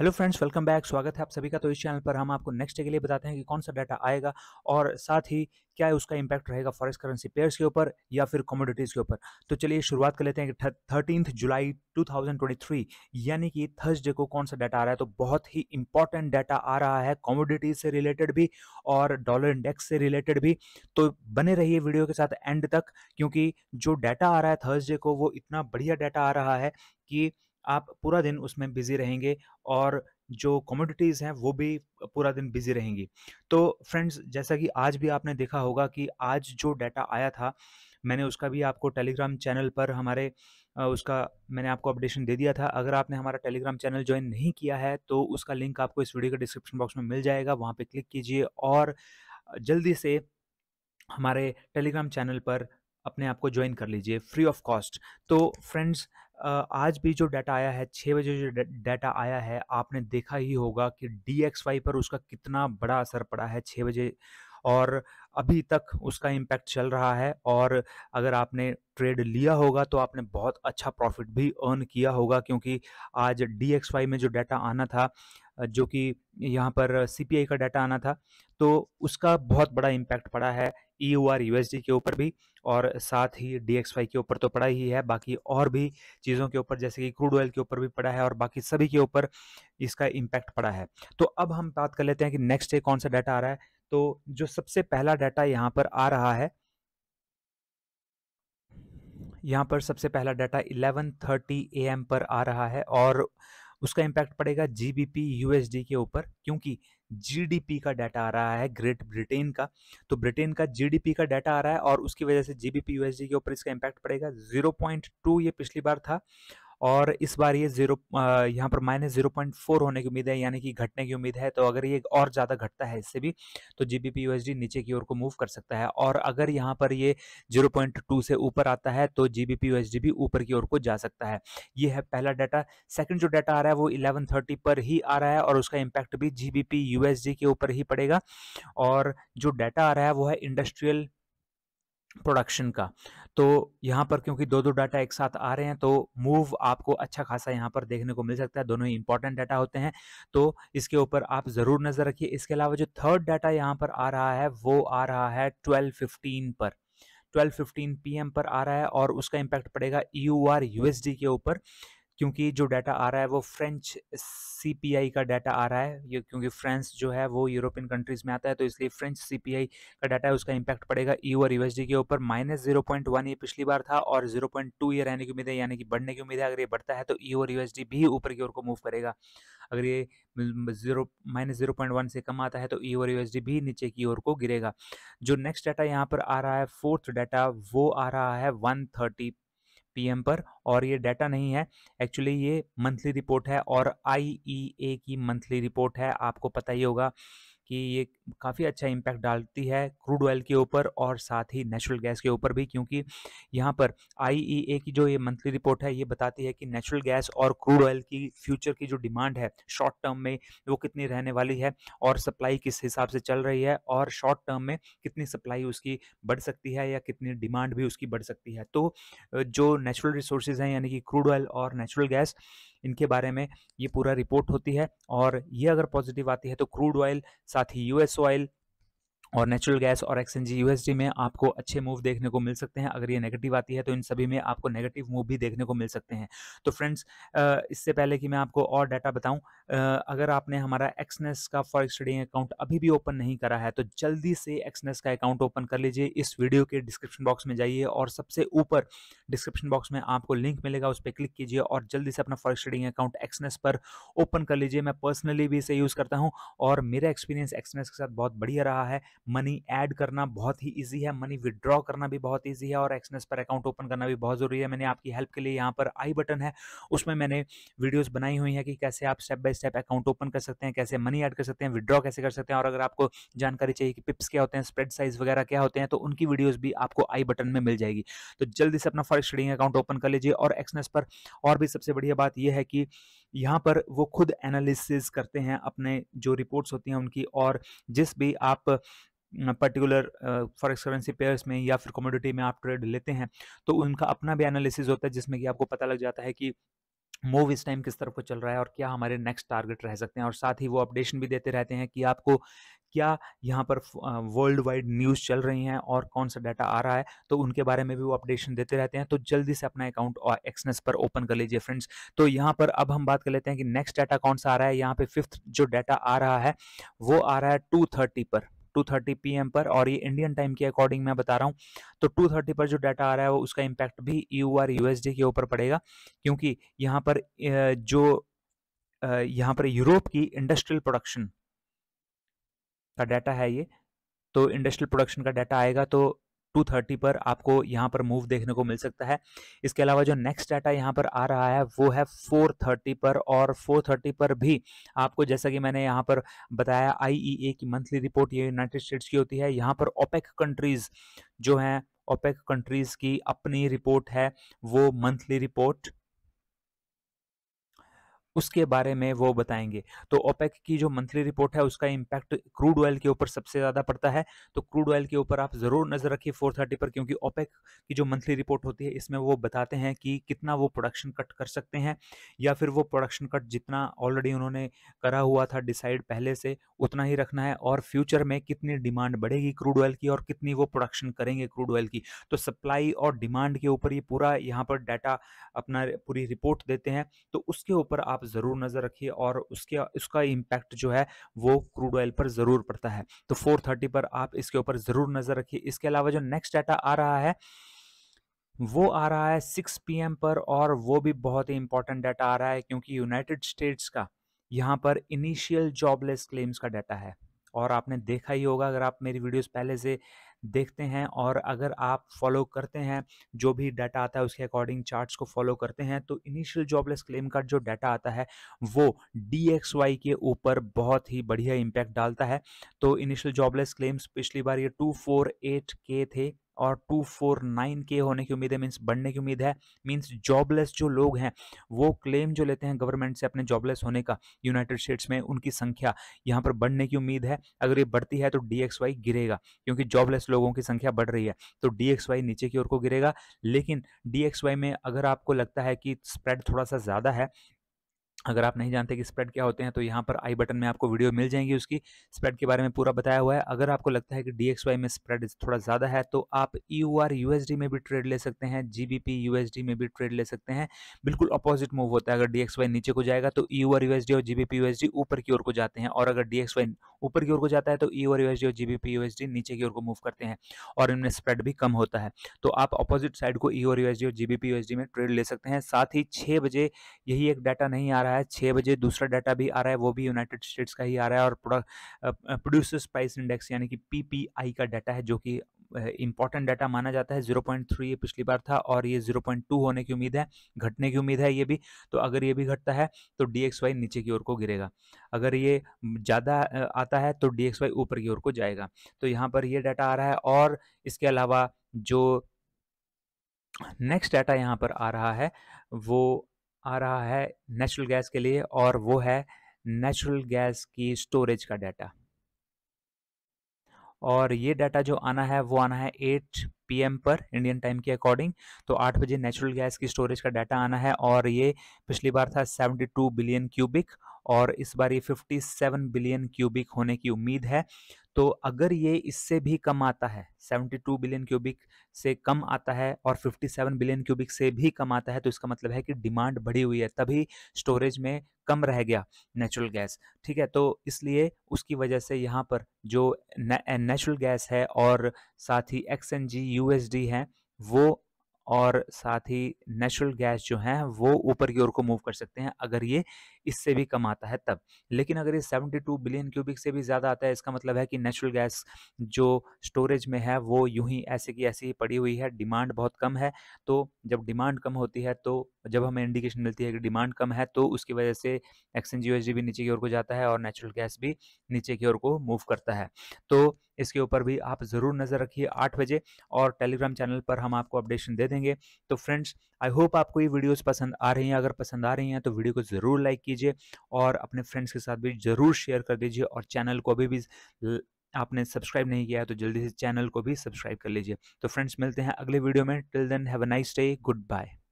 hello friends welcome back स्वागत है आप सभी का तो इस चैनल पर हम आपको नेक्स्ट डे के लिए बताते हैं कि कौन सा डाटा आएगा और साथ ही क्या है उसका इम्पैक्ट रहेगा फॉरेक्स करेंसी पेयर्स के ऊपर या फिर कमोडिटीज़ के ऊपर तो चलिए शुरुआत कर लेते हैं कि थर्टीन जुलाई 2023 यानी कि थर्सडे को कौन सा डाटा आ रहा है तो बहुत ही इंपॉर्टेंट डाटा आ रहा है कॉमोडिटीज से रिलेटेड भी और डॉलर इंडेक्स से रिलेटेड भी तो बने रहिए वीडियो के साथ एंड तक क्योंकि जो डाटा आ रहा है थर्सडे को वो इतना बढ़िया डाटा आ रहा है कि आप पूरा दिन उसमें बिजी रहेंगे और जो कम्योडिटीज़ हैं वो भी पूरा दिन बिजी रहेंगी तो फ्रेंड्स जैसा कि आज भी आपने देखा होगा कि आज जो डाटा आया था मैंने उसका भी आपको टेलीग्राम चैनल पर हमारे उसका मैंने आपको अपडेशन दे दिया था अगर आपने हमारा टेलीग्राम चैनल ज्वाइन नहीं किया है तो उसका लिंक आपको इस वीडियो के डिस्क्रिप्शन बॉक्स में मिल जाएगा वहाँ पर क्लिक कीजिए और जल्दी से हमारे टेलीग्राम चैनल पर अपने आप को ज्वाइन कर लीजिए फ्री ऑफ कॉस्ट तो फ्रेंड्स आज भी जो डाटा आया है छः बजे जो डाटा आया है आपने देखा ही होगा कि डी एक्स वाई पर उसका कितना बड़ा असर पड़ा है छः बजे और अभी तक उसका इम्पैक्ट चल रहा है और अगर आपने ट्रेड लिया होगा तो आपने बहुत अच्छा प्रॉफिट भी अर्न किया होगा क्योंकि आज डी एक्स वाई में जो डाटा आना था जो कि यहाँ पर सी पी आई का डाटा आना था तो उसका बहुत बड़ा इम्पैक्ट पड़ा है ई यू के ऊपर भी और साथ ही डी एक्स वाई के ऊपर तो पड़ा ही है बाकी और भी चीज़ों के ऊपर जैसे कि क्रूड ऑयल के ऊपर भी पड़ा है और बाकी सभी के ऊपर इसका इम्पैक्ट पड़ा है तो अब हम बात कर लेते हैं कि नेक्स्ट डे कौन सा डाटा आ रहा है तो जो सबसे पहला डाटा यहाँ पर आ रहा है यहाँ पर सबसे पहला डाटा 11:30 एम पर आ रहा है और उसका इम्पैक्ट पड़ेगा जीबीपी यूएसडी के ऊपर क्योंकि जीडीपी का डाटा आ रहा है ग्रेट ब्रिटेन का तो ब्रिटेन का जीडीपी का डाटा आ रहा है और उसकी वजह से जीबीपी यूएसडी के ऊपर इसका इंपैक्ट पड़ेगा 0.2 ये पिछली बार था और इस बार ये जीरो यहाँ पर माइनस जीरो पॉइंट फोर होने की उम्मीद है यानी कि घटने की उम्मीद है तो अगर ये और ज़्यादा घटता है इससे भी तो जी बी नीचे की ओर को मूव कर सकता है और अगर यहाँ पर ये जीरो पॉइंट टू से ऊपर आता है तो जी भी ऊपर की ओर को जा सकता है ये है पहला डाटा सेकेंड जो डाटा आ रहा है वो इलेवन थर्टी पर ही आ रहा है और उसका इम्पैक्ट भी जी बी के ऊपर ही पड़ेगा और जो डाटा आ रहा है वो है इंडस्ट्रियल प्रोडक्शन का तो यहाँ पर क्योंकि दो दो डाटा एक साथ आ रहे हैं तो मूव आपको अच्छा खासा यहाँ पर देखने को मिल सकता है दोनों ही इंपॉर्टेंट डाटा होते हैं तो इसके ऊपर आप ज़रूर नज़र रखिए इसके अलावा जो थर्ड डाटा यहाँ पर आ रहा है वो आ रहा है ट्वेल्व फिफ्टीन पर 12:15 पीएम पर आ रहा है और उसका इम्पैक्ट पड़ेगा यू e आर के ऊपर क्योंकि जो डाटा आ रहा है वो फ्रेंच सीपीआई का डाटा आ रहा है ये क्योंकि फ्रांस जो है वो यूरोपियन कंट्रीज़ में आता है तो इसलिए फ्रेंच सीपीआई का डाटा है उसका इंपैक्ट पड़ेगा ई और यूएसडी के ऊपर माइनस जीरो पॉइंट वन ये पिछली बार था और जीरो पॉइंट टू ये रहने की उम्मीद है यानी कि बढ़ने की उम्मीद है अगर ये बढ़ता है तो ई और यूएसडी भी ऊपर की ओर को मूव करेगा अगर ये zero minus zero point one से कम आता है तो ई और यूएसडी भी नीचे की ओर को गिरेगा जो नेक्स्ट डाटा यहाँ पर आ रहा है फोर्थ डाटा वो आ रहा है वन थर्टी पीएम पर और ये डाटा नहीं है एक्चुअली ये मंथली रिपोर्ट है और आईईए e की मंथली रिपोर्ट है आपको पता ही होगा कि ये काफ़ी अच्छा इम्पैक्ट डालती है क्रूड ऑयल के ऊपर और साथ ही नेचुरल गैस के ऊपर भी क्योंकि यहाँ पर आई e की जो ये मंथली रिपोर्ट है ये बताती है कि नेचुरल गैस और क्रूड ऑयल की फ्यूचर की जो डिमांड है शॉर्ट टर्म में वो कितनी रहने वाली है और सप्लाई किस हिसाब से चल रही है और शॉर्ट टर्म में कितनी सप्लाई उसकी बढ़ सकती है या कितनी डिमांड भी उसकी बढ़ सकती है तो जो नेचुरल रिसोर्सेज हैं यानी कि क्रूड ऑयल और नेचुरल गैस इनके बारे में ये पूरा रिपोर्ट होती है और ये अगर पॉजिटिव आती है तो क्रूड ऑयल साथ ही यूएस ऑयल और नेचुरल गैस और एक्सएनजी यूएसडी में आपको अच्छे मूव देखने को मिल सकते हैं अगर ये नेगेटिव आती है तो इन सभी में आपको नेगेटिव मूव भी देखने को मिल सकते हैं तो फ्रेंड्स इससे पहले कि मैं आपको और डाटा बताऊं अगर आपने हमारा एक्सनेस का फॉरेक्स ट्रेडिंग अकाउंट अभी भी ओपन नहीं करा है तो जल्दी से एक्सनेस का अकाउंट ओपन कर लीजिए इस वीडियो के डिस्क्रिप्शन बॉक्स में जाइए और सबसे ऊपर डिस्क्रिप्शन बॉक्स में आपको लिंक मिलेगा उस पर क्लिक कीजिए और जल्दी से अपना फॉरेक्स ट्रेडिंग अकाउंट एक्सनेस पर ओपन कर लीजिए मैं पर्सनली भी इसे यूज़ करता हूँ और मेरा एक्सपीरियंस एक्सनेस के साथ बहुत बढ़िया रहा है मनी ऐड करना बहुत ही ईजी है मनी विदड्रॉ करना भी बहुत ईजी है और एक्सनेस पर अकाउंट ओपन करना भी बहुत ज़रूरी है मैंने आपकी हेल्प के लिए यहाँ पर आई बटन है उसमें मैंने वीडियोज़ बनाई हुई है कि कैसे आप step by step account open कर सकते हैं कैसे मनी ऐड कर सकते हैं विदड्रॉ कैसे कर सकते हैं और अगर आपको जानकारी चाहिए कि पिप्स क्या होते हैं स्प्रेड साइज वगैरह क्या होते हैं तो उनकी वीडियोज़ भी आपको आई बटन में मिल जाएगी तो जल्दी से अपना फॉरेक्स ट्रेडिंग अकाउंट ओपन कर लीजिए और एक्सनेस पर और भी सबसे बढ़िया बात यह है कि यहाँ पर वो खुद एनालिसिस करते हैं अपने जो रिपोर्ट्स होती हैं उनकी और जिस भी आप पर्टिकुलर फॉरेक्स करेंसी पेयर्स में या फिर कमोडिटी में आप ट्रेड लेते हैं तो उनका अपना भी एनालिसिस होता है जिसमें कि आपको पता लग जाता है कि मूव इस टाइम किस तरफ को चल रहा है और क्या हमारे नेक्स्ट टारगेट रह सकते हैं और साथ ही वो अपडेशन भी देते रहते हैं कि आपको क्या यहाँ पर वर्ल्ड वाइड न्यूज़ चल रही हैं और कौन सा डाटा आ रहा है तो उनके बारे में भी वो अपडेशन देते रहते हैं तो जल्दी से अपना अकाउंट और एक्सनेस पर ओपन कर लीजिए फ्रेंड्स तो यहाँ पर अब हम बात कर लेते हैं कि नेक्स्ट डाटा कौन सा आ रहा है यहाँ पे फिफ्थ जो डाटा आ रहा है वो आ रहा है टू थर्टी पर पी एम पर और ये इंडियन टाइम के अकॉर्डिंग मैं बता रहा हूँ तो थर्टी पर जो डाटा आ रहा है वो उसका इम्पैक्ट भी यू आर के ऊपर पड़ेगा क्योंकि यहाँ पर जो यहाँ पर यूरोप की इंडस्ट्रियल प्रोडक्शन का डाटा है ये तो इंडस्ट्रियल प्रोडक्शन का डाटा आएगा तो 230 पर आपको यहाँ पर मूव देखने को मिल सकता है इसके अलावा जो नेक्स्ट डाटा यहाँ पर आ रहा है वो है 430 पर और 430 पर भी आपको जैसा कि मैंने यहाँ पर बताया ए e की मंथली रिपोर्ट ये यूनाइटेड स्टेट्स की होती है यहाँ पर ओपेक कंट्रीज़ जो हैं ओपेक कंट्रीज़ की अपनी रिपोर्ट है वो मंथली रिपोर्ट उसके बारे में वो बताएंगे तो ओपेक की जो मंथली रिपोर्ट है उसका इम्पैक्ट क्रूड ऑयल के ऊपर सबसे ज़्यादा पड़ता है तो क्रूड ऑयल के ऊपर आप ज़रूर नज़र रखिए फोर थर्टी पर क्योंकि ओपेक की जो मंथली रिपोर्ट होती है इसमें वो बताते हैं कि कितना वो प्रोडक्शन कट कर सकते हैं या फिर वो प्रोडक्शन कट जितना ऑलरेडी उन्होंने करा हुआ था डिसाइड पहले से उतना ही रखना है और फ्यूचर में कितनी डिमांड बढ़ेगी क्रूड ऑयल की और कितनी वो प्रोडक्शन करेंगे क्रूड ऑयल की तो सप्लाई और डिमांड के ऊपर ये पूरा यहाँ पर डाटा अपना पूरी रिपोर्ट देते हैं तो उसके ऊपर आप ज़रूर नज़र रखिए और उसके उसका इम्पैक्ट जो है वो क्रूड ऑयल पर ज़रूर पड़ता है तो 430 पर आप इसके ऊपर ज़रूर नज़र रखिए इसके अलावा जो नेक्स्ट डाटा आ रहा है वो आ रहा है 6 पीएम पर और वो भी बहुत ही इंपॉर्टेंट डाटा आ रहा है क्योंकि यूनाइटेड स्टेट्स का यहाँ पर इनिशियल जॉबलेस क्लेम्स का डाटा है और आपने देखा ही होगा अगर आप मेरी वीडियोस पहले से देखते हैं और अगर आप फॉलो करते हैं जो भी डाटा आता है उसके अकॉर्डिंग चार्ट्स को फॉलो करते हैं तो इनिशियल जॉबलेस क्लेम का जो डाटा आता है वो डी के ऊपर बहुत ही बढ़िया इम्पैक्ट डालता है तो इनिशियल जॉबलेस क्लेम्स पिछली बार ये टू फोर एट के थे और 249 के होने की उम्मीद है मीन्स बढ़ने की उम्मीद है मीन्स जॉबलेस जो लोग हैं वो क्लेम जो लेते हैं गवर्नमेंट से अपने जॉबलेस होने का यूनाइटेड स्टेट्स में उनकी संख्या यहाँ पर बढ़ने की उम्मीद है अगर ये बढ़ती है तो डी गिरेगा क्योंकि जॉबलेस लोगों की संख्या बढ़ रही है तो डी नीचे की ओर को गिरेगा लेकिन डी में अगर आपको लगता है कि स्प्रेड थोड़ा सा ज़्यादा है अगर आप नहीं जानते कि स्प्रेड क्या होते हैं तो यहाँ पर आई बटन में आपको वीडियो मिल जाएंगी उसकी स्प्रेड के बारे में पूरा बताया हुआ है अगर आपको लगता है कि डी में स्प्रेड थोड़ा ज़्यादा है तो आप ई e यूएसडी में भी ट्रेड ले सकते हैं जी यूएसडी में भी ट्रेड ले सकते हैं बिल्कुल अपोजिट मूव होता है अगर डी नीचे को जाएगा तो ई e यूएसडी और जी यूएसडी ऊपर की ओर को जाते हैं और अगर डी ऊपर की ओर को जाता है तो ई e और यूएसडी और जीबीपी यूएसडी नीचे की ओर को मूव करते हैं और इनमें स्प्रेड भी कम होता है तो आप अपोजिट साइड को ई e और यूएसडी और जीबीपी यूएसडी में ट्रेड ले सकते हैं साथ ही छः बजे यही एक डाटा नहीं आ रहा है छः बजे दूसरा डाटा भी आ रहा है वो भी यूनाइटेड स्टेट्स का ही आ रहा है और प्रोड्यूसर्स प्राइस इंडेक्स यानी कि पीपीआई का डाटा है जो कि इंपॉर्टेंट डाटा माना जाता है 0.3 ये पिछली बार था और ये 0.2 होने की उम्मीद है घटने की उम्मीद है ये भी तो अगर ये भी घटता है तो डी नीचे की ओर को गिरेगा अगर ये ज़्यादा आता है तो डी ऊपर की ओर को जाएगा तो यहाँ पर ये डाटा आ रहा है और इसके अलावा जो नेक्स्ट डाटा यहाँ पर आ रहा है वो आ रहा है नेचुरल गैस के लिए और वो है नेचुरल गैस की स्टोरेज का डाटा और ये डाटा जो आना है वो आना है एट पीएम पर इंडियन टाइम के अकॉर्डिंग तो आठ बजे नेचुरल गैस की स्टोरेज का डाटा आना है और ये पिछली बार था 72 बिलियन क्यूबिक और इस बार ये 57 बिलियन क्यूबिक होने की उम्मीद है तो अगर ये इससे भी कम आता है 72 बिलियन क्यूबिक से कम आता है और 57 बिलियन क्यूबिक से भी कम आता है तो इसका मतलब है कि डिमांड बढ़ी हुई है तभी स्टोरेज में कम रह गया नेचुरल गैस ठीक है तो इसलिए उसकी वजह से यहाँ पर जो नेचुरल गैस है और साथ ही X N G U S D है वो और साथ ही नेचुरल गैस जो है वो ऊपर की ओर को मूव कर सकते हैं अगर ये इससे भी कम आता है तब लेकिन अगर ये 72 बिलियन क्यूबिक से भी ज़्यादा आता है इसका मतलब है कि नेचुरल गैस जो स्टोरेज में है वो यूं ही ऐसे की ऐसी ही पड़ी हुई है डिमांड बहुत कम है तो जब डिमांड कम होती है तो जब हमें इंडिकेशन मिलती है कि डिमांड कम है तो उसकी वजह से एक्सचेंज जी भी नीचे की ओर को जाता है और नेचुरल गैस भी नीचे की ओर को मूव करता है तो इसके ऊपर भी आप ज़रूर नज़र रखिए आठ बजे और टेलीग्राम चैनल पर हम आपको अपडेशन दे देंगे तो फ्रेंड्स आई होप आपको ये वीडियोज़ पसंद आ रही हैं अगर पसंद आ रही हैं तो वीडियो को ज़रूर लाइक कीजिए कीजिए और अपने फ्रेंड्स के साथ भी ज़रूर शेयर कर दीजिए और चैनल को अभी भी आपने सब्सक्राइब नहीं किया है तो जल्दी से चैनल को भी सब्सक्राइब कर लीजिए तो फ्रेंड्स मिलते हैं अगले वीडियो में till then have a nice day good bye